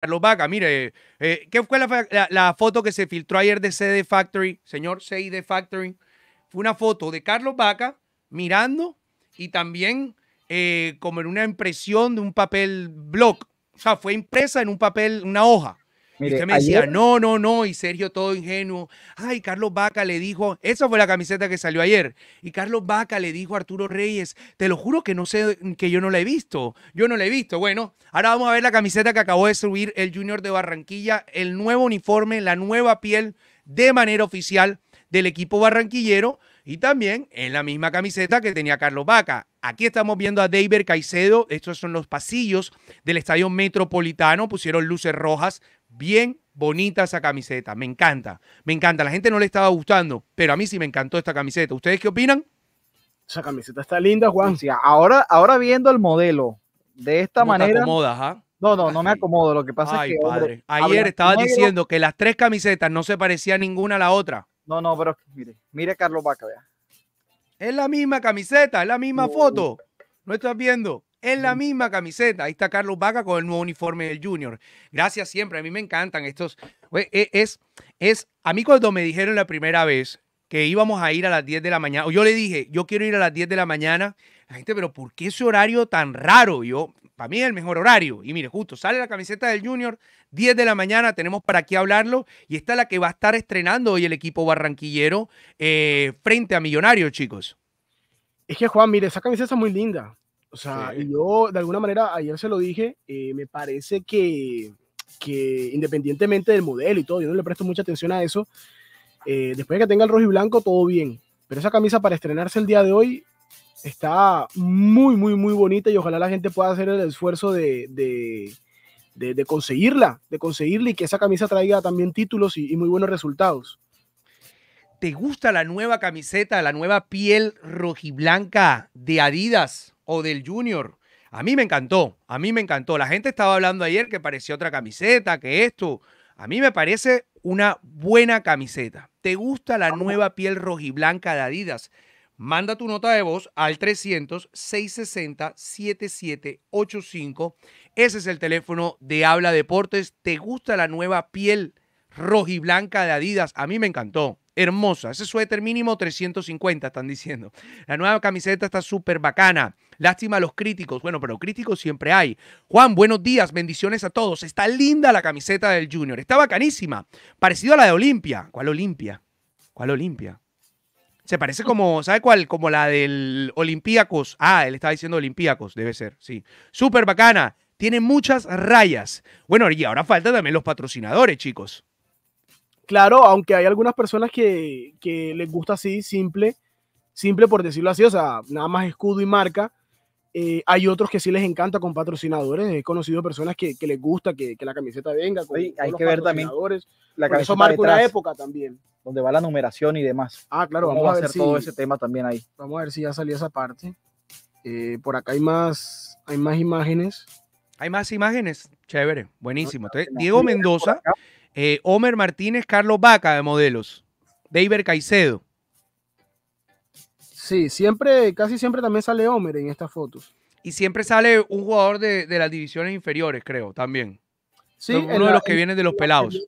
Carlos Vaca, mire, eh, ¿qué fue la, foto que se filtró ayer de CD Factory, señor CD Factory? Fue una foto de Carlos Vaca mirando y también eh, como en una impresión de un papel blog. O sea, fue impresa en un papel, una hoja y usted me decía, no, no, no, y Sergio todo ingenuo, ay, Carlos Vaca le dijo, esa fue la camiseta que salió ayer, y Carlos Vaca le dijo a Arturo Reyes, te lo juro que no sé, que yo no la he visto, yo no la he visto. Bueno, ahora vamos a ver la camiseta que acabó de subir el Junior de Barranquilla, el nuevo uniforme, la nueva piel de manera oficial del equipo barranquillero y también en la misma camiseta que tenía Carlos Vaca. Aquí estamos viendo a David Caicedo, estos son los pasillos del Estadio Metropolitano, pusieron luces rojas Bien bonita esa camiseta, me encanta, me encanta. La gente no le estaba gustando, pero a mí sí me encantó esta camiseta. ¿Ustedes qué opinan? Esa camiseta está linda, Juan. ahora, ahora viendo el modelo de esta manera. Te acomodas, ¿ah? No, no, no me acomodo. Lo que pasa es que. Ayer estaba diciendo que las tres camisetas no se parecían ninguna a la otra. No, no, pero mire, mire Carlos Vaca, vea. Es la misma camiseta, es la misma foto. No estás viendo en la mm. misma camiseta. Ahí está Carlos Vaca con el nuevo uniforme del Junior. Gracias siempre. A mí me encantan estos. E, es, es, a mí cuando me dijeron la primera vez que íbamos a ir a las 10 de la mañana, o yo le dije, yo quiero ir a las 10 de la mañana, la gente, pero ¿por qué ese horario tan raro? Yo, para mí es el mejor horario. Y mire, justo sale la camiseta del Junior, 10 de la mañana, tenemos para qué hablarlo. Y está la que va a estar estrenando hoy el equipo barranquillero eh, frente a Millonarios, chicos. Es que Juan, mire, esa camiseta es muy linda. O sea, yo de alguna manera ayer se lo dije, eh, me parece que, que independientemente del modelo y todo, yo no le presto mucha atención a eso. Eh, después de que tenga el rojo y blanco, todo bien. Pero esa camisa para estrenarse el día de hoy está muy, muy, muy bonita y ojalá la gente pueda hacer el esfuerzo de, de, de, conseguirla, de conseguirla y que esa camisa traiga también títulos y, y muy buenos resultados. ¿Te gusta la nueva camiseta, la nueva piel rojiblanca de Adidas? o del Junior. A mí me encantó, a mí me encantó. La gente estaba hablando ayer que parecía otra camiseta, que esto. A mí me parece una buena camiseta. ¿Te gusta la nueva piel rojiblanca de Adidas? Manda tu nota de voz al 300-660-7785. Ese es el teléfono de Habla Deportes. ¿Te gusta la nueva piel rojiblanca de Adidas? A mí me encantó hermosa. Ese suéter mínimo 350, están diciendo. La nueva camiseta está súper bacana. Lástima a los críticos. Bueno, pero críticos siempre hay. Juan, buenos días, bendiciones a todos. Está linda la camiseta del Junior. Está bacanísima. Parecido a la de Olimpia. ¿Cuál Olimpia? ¿Cuál Olimpia? Se parece como, ¿sabe cuál? Como la del Olimpíacos. Ah, él estaba diciendo Olympiacos, debe ser, sí. Súper bacana. Tiene muchas rayas. Bueno, y ahora falta también los patrocinadores, chicos. Claro, aunque hay algunas personas que, les gusta así, simple, simple por decirlo así, o sea, nada más escudo y marca. Eh, hay otros que sí les encanta con patrocinadores. He conocido personas que, les gusta que, la camiseta venga. Con, hay que ver también la camiseta marca una época también. Donde va la numeración y demás. Ah, claro, vamos a, hacer todo ese tema también ahí. Vamos a ver si ya salió esa parte. Eh, por acá hay más, hay más imágenes. Hay más imágenes. Chévere, buenísimo. Diego Mendoza. Eh, Homer Martínez, Carlos Vaca de modelos. David Caicedo. Sí, siempre, casi siempre también sale Homer en estas fotos. Y siempre sale un jugador de, las divisiones inferiores, creo, también. Sí, uno de los que viene de los pelados.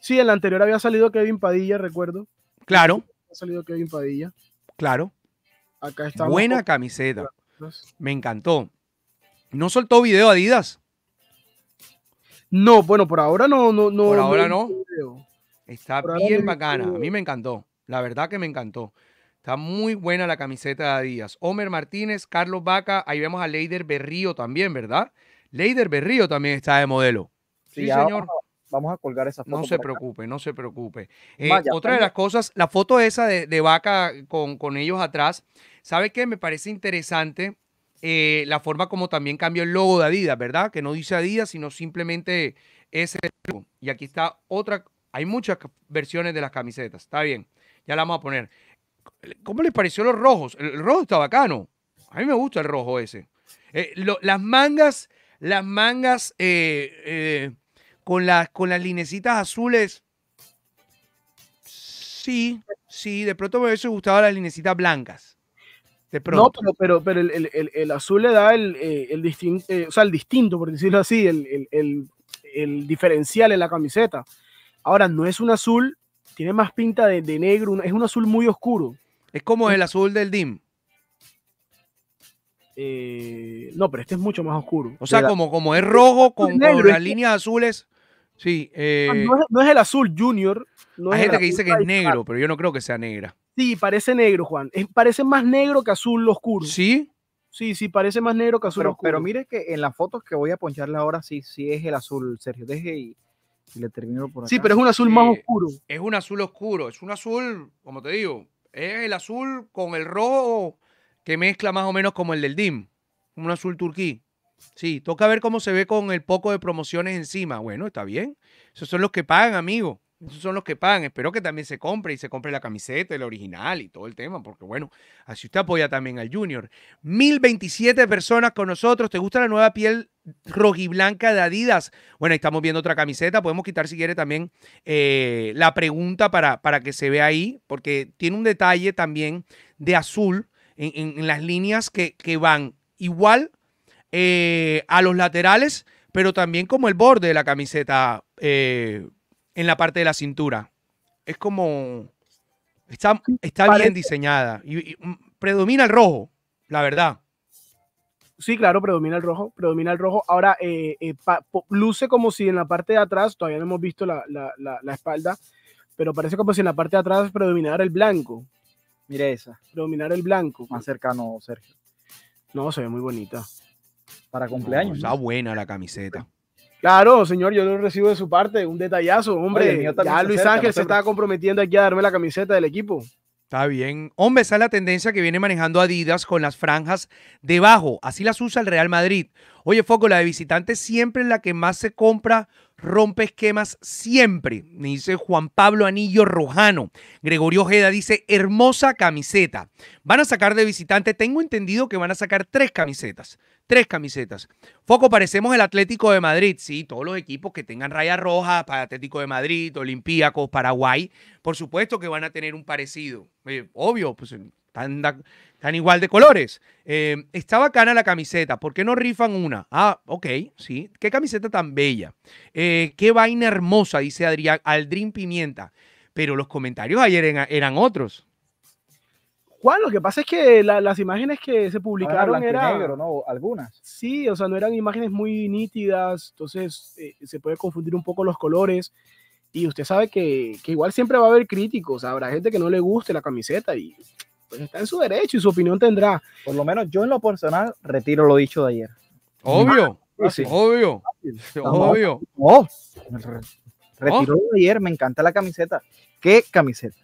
Sí, en la anterior había salido Kevin Padilla, recuerdo. Claro. Ha salido Kevin Padilla. Claro. Acá está. Buena camiseta. Me encantó. No soltó video Adidas. No, bueno, por ahora no, no, no. Por ahora no. Está bien bacana. A mí me encantó. La verdad que me encantó. Está muy buena la camiseta de Díaz. Homer Martínez, Carlos Vaca, ahí vemos a Leider Berrío también, ¿verdad? Leider Berrío también está de modelo. Sí, señor. Vamos a, colgar esa foto. No se preocupe, no se preocupe. Eh, otra de las cosas, la foto esa de, Vaca con, con ellos atrás, ¿sabe qué? Me parece interesante eh, la forma como también cambió el logo de Adidas, ¿verdad? Que no dice Adidas, sino simplemente ese Y aquí está otra, hay muchas versiones de las camisetas, está bien, ya la vamos a poner. ¿Cómo les pareció los rojos? El rojo está bacano. A mí me gusta el rojo ese. Eh, las mangas, las mangas eh, con, las, con las linecitas azules. Sí, sí, de pronto me hubiese gustado las linecitas blancas. No, pero, pero, el, azul le da el, eh, distinto, eh, distinto, por decirlo así, el, diferencial en la camiseta. Ahora, no es un azul, tiene más pinta de, negro, es un azul muy oscuro. Es como el azul del DIM. Eh, no, pero este es mucho más oscuro. O sea, como, como es rojo con, con las líneas azules. Sí. No, es, el azul junior. Hay gente que dice que es negro, pero yo no creo que sea negra. Sí, parece negro, Juan. Es, parece más negro que azul oscuro. ¿Sí? Sí, sí, parece más negro que azul oscuro. Pero mire que en las fotos que voy a poncharle ahora sí, sí es el azul, Sergio. Deje y, le termino por acá. Sí, pero es un azul más oscuro. Es un azul oscuro. Es un azul, como te digo, es el azul con el rojo que mezcla más o menos como el del DIM. Un azul turquí. Sí, toca ver cómo se ve con el poco de promociones encima. Bueno, está bien. Esos son los que pagan, amigo. Esos son los que pagan. Espero que también se compre y se compre la camiseta, el original y todo el tema, porque bueno, así usted apoya también al Junior. 1027 personas con nosotros. ¿Te gusta la nueva piel rojiblanca de Adidas? Bueno, estamos viendo otra camiseta. Podemos quitar, si quiere, también eh, la pregunta para, para que se vea ahí, porque tiene un detalle también de azul en, las líneas que, que van igual eh, a los laterales, pero también como el borde de la camiseta eh, en la parte de la cintura. Es como. Está, está bien diseñada. Y, mm, predomina el rojo, la verdad. Sí, claro, predomina el rojo, predomina el rojo. Ahora, eh, eh, luce como si en la parte de atrás, todavía no hemos visto la, espalda, pero parece como si en la parte de atrás predominara el blanco. Mira esa. Predominar el blanco. Más cercano, Sergio. No, se ve muy bonita. Para cumpleaños. está buena la camiseta. Claro, señor, yo lo recibo de su parte, un detallazo, hombre. ya Luis Ángel se está comprometiendo aquí a darme la camiseta del equipo. Está bien. Hombre, esa es la tendencia que viene manejando Adidas con las franjas debajo. Así las usa el Real Madrid. Oye, Foco, la de visitante siempre es la que más se compra rompe esquemas siempre, me dice Juan Pablo Anillo Rojano. Gregorio Ojeda dice, hermosa camiseta. Van a sacar de visitante, tengo entendido que van a sacar tres camisetas. Tres camisetas. Foco, parecemos el Atlético de Madrid. Sí, todos los equipos que tengan raya roja para Atlético de Madrid, Olimpíacos, Paraguay, por supuesto que van a tener un parecido. Eh, obvio, pues están, tan igual de colores. Eh, está bacana la camiseta. ¿Por qué no rifan una? Ah, ok, sí. Qué camiseta tan bella. Eh, qué vaina hermosa, dice Adrián Aldrin Pimienta. Pero los comentarios ayer eran, otros. Juan, lo que pasa es que las imágenes que se publicaron eran. Algunas. Sí, o sea, no eran imágenes muy nítidas, entonces eh, se puede confundir un poco los colores. Y usted sabe que, que, igual siempre va a haber críticos, habrá gente que no le guste la camiseta y pues, está en su derecho y su opinión tendrá. Por lo menos yo en lo personal retiro lo dicho de ayer. Obvio, ah, obvio, obvio. retiro de ayer, me encanta la camiseta. ¿Qué camiseta?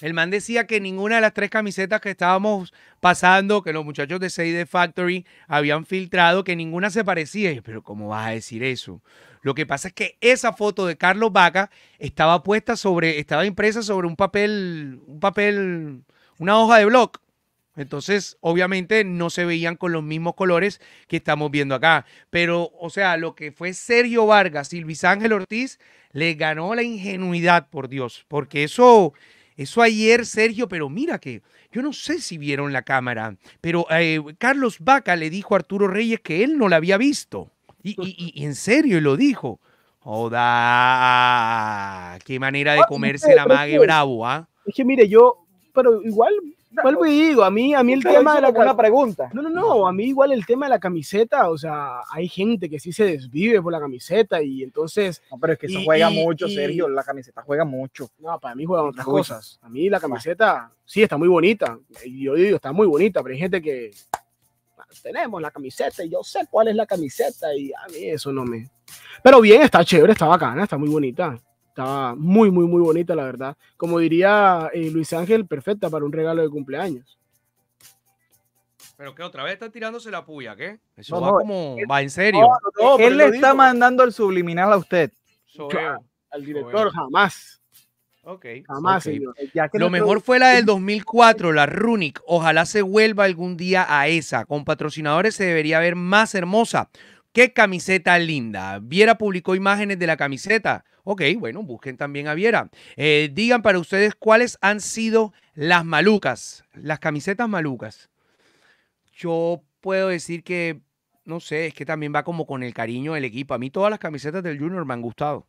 El man decía que ninguna de las tres camisetas que estábamos pasando, que los muchachos de 6 de Factory habían filtrado, que ninguna se parecía. Pero ¿cómo vas a decir eso? Lo que pasa es que esa foto de Carlos Vaca estaba puesta sobre, estaba impresa sobre un papel, un papel, una hoja de blog. Entonces, obviamente no se veían con los mismos colores que estamos viendo acá. Pero, o sea, lo que fue Sergio Vargas y Luis Ángel Ortiz le ganó la ingenuidad, por Dios. Porque eso, eso ayer, Sergio, pero mira que yo no sé si vieron la cámara, pero eh, Carlos Vaca le dijo a Arturo Reyes que él no la había visto. Y, en serio, y lo dijo. ¡Oda! qué manera de ah, comerse la mague bravo, ¿ah? Es que mire, yo pero igual, vuelvo y digo, a mí, a mí el tema de la una pregunta. No, no, no, a mí igual el tema de la camiseta, o sea, hay gente que sí se desvive por la camiseta y entonces... No, pero es que se juega mucho, Sergio, la camiseta juega mucho. No, para mí juegan otras cosas. A mí la ah. camiseta sí está muy bonita, yo digo, está muy bonita, pero hay gente que ah, tenemos la camiseta y yo sé cuál es la camiseta y a mí eso no me... Pero bien, está chévere, está bacana, está muy bonita. Estaba muy, muy, muy bonita, la verdad. Como diría eh, Luis Ángel, perfecta para un regalo de cumpleaños. Pero que otra vez está tirándose la puya, ¿qué? Eso va como. va en serio. él le está mandando el subliminal a usted. al director, jamás. Ok. Jamás, eh, Lo mejor fue la del 2004, la Runic. Ojalá se vuelva algún día a esa. Con patrocinadores se debería ver más hermosa. Qué camiseta linda. Viera publicó imágenes de la camiseta. Ok, bueno, busquen también a Viera. Eh, digan para ustedes cuáles han sido las malucas, las camisetas malucas. Yo puedo decir que, no sé, es que también va como con el cariño del equipo. A mí todas las camisetas del Junior me han gustado.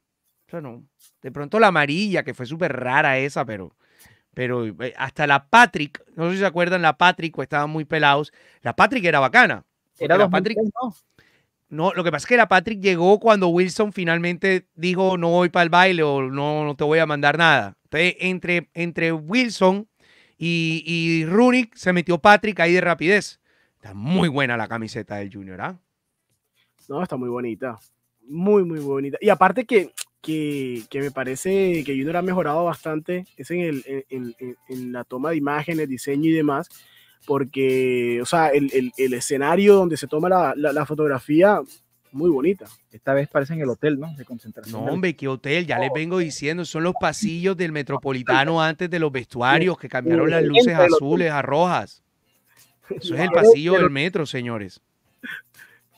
O sea, no. De pronto la amarilla, que fue súper rara esa, pero pero eh, hasta la Patrick, no sé si se acuerdan, la Patrick, o estaban muy pelados. La Patrick era bacana. Era la Patrick, ¿no? No, lo que pasa es que la Patrick llegó cuando Wilson finalmente dijo no voy para el baile o no, te voy a mandar nada. Entonces, entre, entre Wilson y, y se metió Patrick ahí de rapidez. Está muy buena la camiseta del Junior, ¿ah? No, está muy bonita. Muy, muy bonita. Y aparte que, que, me parece que Junior ha mejorado bastante es en, el, en la toma de imágenes, diseño y demás porque, o sea, el, escenario donde se toma la, fotografía, muy bonita. Esta vez parece en el hotel, ¿no? De concentración. No, hombre, qué hotel, ya les vengo diciendo, son los pasillos del Metropolitano antes de los vestuarios, que cambiaron las luces azules a rojas. Eso es el pasillo del metro, señores.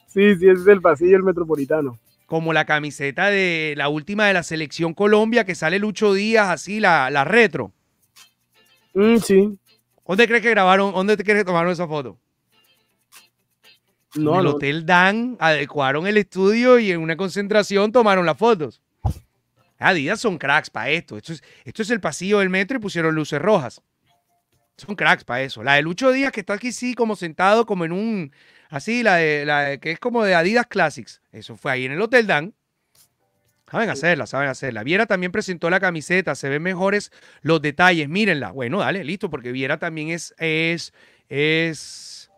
Sí, sí, ese es el pasillo del Metropolitano como la camiseta de la última de la selección Colombia que sale Lucho días así la, retro. Mm, sí, ¿Dónde crees que grabaron, dónde crees que tomaron esa foto? No, en el Hotel Dan adecuaron el estudio y en una concentración tomaron las fotos. Adidas son cracks para esto. Esto es, el pasillo del metro y pusieron luces rojas. Son cracks para eso. La de Lucho Díaz, que está aquí sí, como sentado, como en un. Así, la de, la que es como de Adidas Classics. Eso fue ahí en el Hotel Dan. Saben hacerla, saben hacerla. Viera también presentó la camiseta, se ven mejores los detalles, mírenla. Bueno, dale, listo, porque Viera también es, es, es,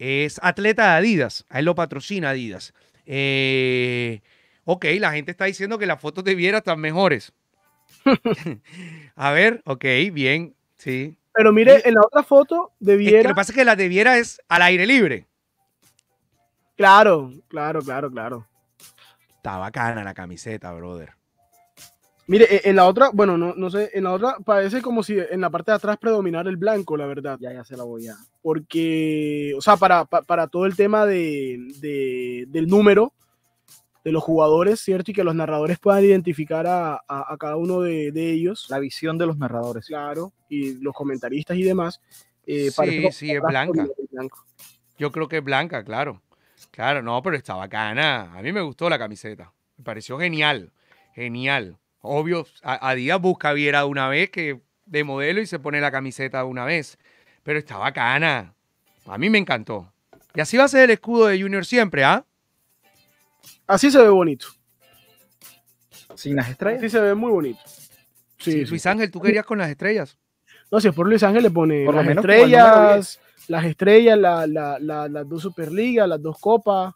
es atleta de Adidas. A él lo patrocina Adidas. Eh, ok, la gente está diciendo que las fotos de Viera están mejores. a ver, ok, bien, sí. Pero mire, en la otra foto de Viera. lo que pasa es que la de Viera es al aire libre. Claro, claro, claro, claro está bacana la camiseta, brother. Mire, e, en la otra, bueno, no, no sé, en la otra parece como si en la parte de atrás predominara el blanco, la verdad. Ya, ya se la voy a. Porque, o sea, para, para, todo el tema de, del número de los jugadores, ¿cierto? Y que los narradores puedan identificar a, cada uno de, ellos. La visión de los narradores. Claro, y los comentaristas y demás. Eh, sí, sí, es blanca. Yo creo que es blanca, claro. Claro, no, pero está bacana. A mí me gustó la camiseta. Me pareció genial. Genial. Obvio, Adidas busca Viera una vez que de modelo y se pone la camiseta una vez. Pero está bacana. A mí me encantó. Y así va a ser el escudo de Junior siempre, ¿ah? Así se ve bonito. Sin las estrellas. Sí, se ve muy bonito. Sí, Luis Ángel, ¿tú querías con las estrellas? No, si es por Luis Ángel le pone las estrellas, las estrellas, la, las dos Superligas, las dos copas.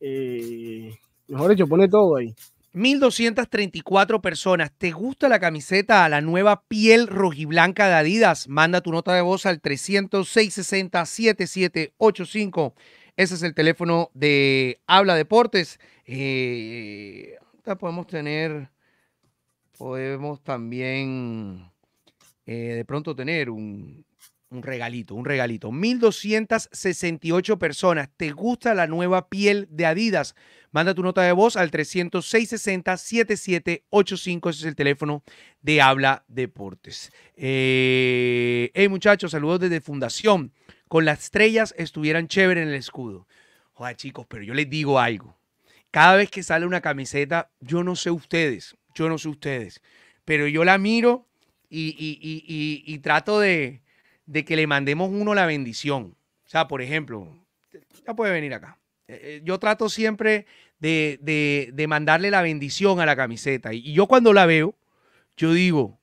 Eh, mejor hecho, pone todo ahí. 1234 personas. ¿Te gusta la camiseta, a la nueva piel rojiblanca de Adidas? Manda tu nota de voz al 300-660-7785. Ese es el teléfono de Habla Deportes. Eh, podemos tener, podemos también eh, de pronto tener un un regalito, un regalito. 1.268 personas. ¿Te gusta la nueva piel de Adidas? Manda tu nota de voz al 306-60-7785. Ese es el teléfono de Habla Deportes. Eh, hey muchachos, saludos desde Fundación. Con las estrellas estuvieran chéveres en el escudo. Joder chicos, pero yo les digo algo. Cada vez que sale una camiseta, yo no sé ustedes, yo no sé ustedes, pero yo la miro y, y, y, y trato de de que le mandemos uno la bendición. O sea, por ejemplo, ya puede venir acá. Eh, eh, yo trato siempre de, mandarle la bendición a la camiseta. Y yo cuando la veo, yo digo,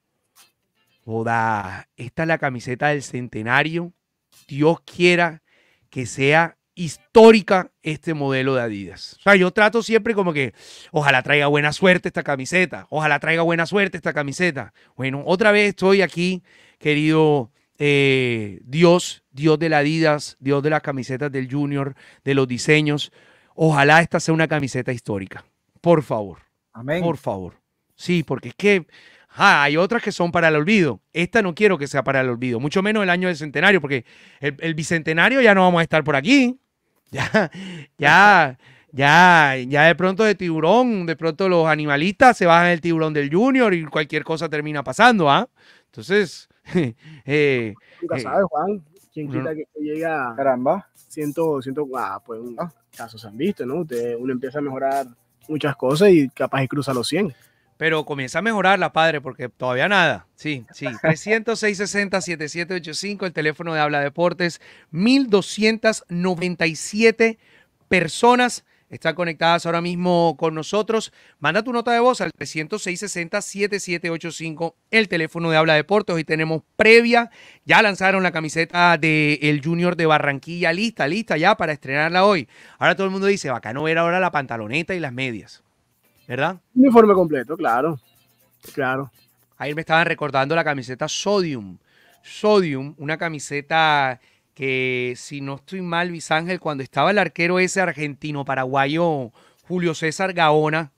joda, esta es la camiseta del centenario. Dios quiera que sea histórica este modelo de Adidas. O sea, yo trato siempre como que, ojalá traiga buena suerte esta camiseta, ojalá traiga buena suerte esta camiseta. Bueno, otra vez estoy aquí, querido eh, Dios, Dios de la Adidas, Dios de las camisetas del Junior, de los diseños. Ojalá esta sea una camiseta histórica. Por favor. Amén. Por favor. Sí, porque es que ah, hay otras que son para el olvido. Esta no quiero que sea para el olvido, mucho menos el año del centenario, porque el, bicentenario ya no vamos a estar por aquí. Ya, ya, ya, ya de pronto de tiburón, de pronto los animalistas se bajan el tiburón del Junior y cualquier cosa termina pasando, ¿ah? Entonces, eh, Nunca eh, sabes, Juan. ¿Quién quita que llega caramba. ciento 100 ah, pues un ah. casos se han visto, ¿no? Usted, uno empieza a mejorar muchas cosas y capaz y cruza los 100. Pero comienza a mejorar la padre, porque todavía nada. Sí, sí. 306-60-7785, el teléfono de Habla Deportes. 1297 personas están conectadas ahora mismo con nosotros. Manda tu nota de voz al 306-60-7785, el teléfono de Habla Deportes. Hoy tenemos previa. Ya lanzaron la camiseta del Junior de Barranquilla, lista, lista ya para estrenarla hoy. Ahora todo el mundo dice, bacano ver ahora la pantaloneta y las medias, ¿verdad? Uniforme completo, claro, claro. Ahí me estaban recordando la camiseta Sodium. Sodium, una camiseta que si no estoy mal, Ángel, cuando estaba el arquero ese argentino-paraguayo Julio César Gaona,